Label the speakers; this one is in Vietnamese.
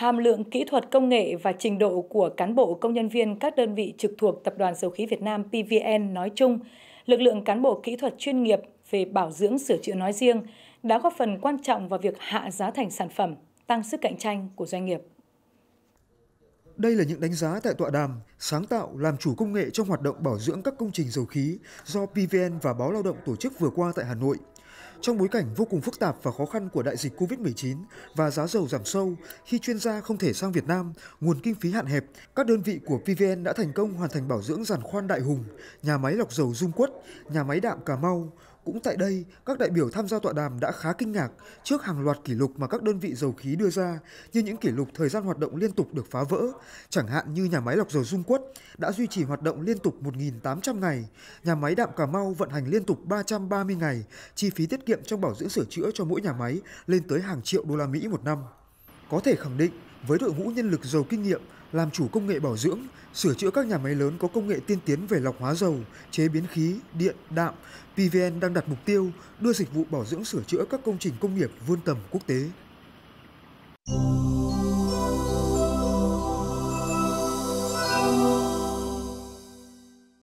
Speaker 1: hàm lượng kỹ thuật công nghệ và trình độ của cán bộ công nhân viên các đơn vị trực thuộc Tập đoàn Dầu khí Việt Nam PVN nói chung, lực lượng cán bộ kỹ thuật chuyên nghiệp về bảo dưỡng sửa chữa nói riêng đã góp phần quan trọng vào việc hạ giá thành sản phẩm, tăng sức cạnh tranh của doanh nghiệp.
Speaker 2: Đây là những đánh giá tại tọa đàm Sáng tạo làm chủ công nghệ trong hoạt động bảo dưỡng các công trình dầu khí do PVN và Báo Lao động tổ chức vừa qua tại Hà Nội – trong bối cảnh vô cùng phức tạp và khó khăn của đại dịch COVID-19 và giá dầu giảm sâu, khi chuyên gia không thể sang Việt Nam, nguồn kinh phí hạn hẹp, các đơn vị của PVN đã thành công hoàn thành bảo dưỡng giàn khoan Đại Hùng, nhà máy lọc dầu Dung Quất, nhà máy đạm Cà Mau, cũng tại đây, các đại biểu tham gia tọa đàm đã khá kinh ngạc trước hàng loạt kỷ lục mà các đơn vị dầu khí đưa ra, như những kỷ lục thời gian hoạt động liên tục được phá vỡ, chẳng hạn như nhà máy lọc dầu Dung Quất đã duy trì hoạt động liên tục 1.800 ngày, nhà máy Đạm Cà Mau vận hành liên tục 330 ngày, chi phí tiết kiệm trong bảo dưỡng sửa chữa cho mỗi nhà máy lên tới hàng triệu đô la Mỹ một năm. Có thể khẳng định, với đội ngũ nhân lực giàu kinh nghiệm, làm chủ công nghệ bảo dưỡng, sửa chữa các nhà máy lớn có công nghệ tiên tiến về lọc hóa dầu, chế biến khí, điện, đạm, PVN đang đặt mục tiêu đưa dịch vụ bảo dưỡng sửa chữa các công trình công nghiệp vươn tầm quốc tế.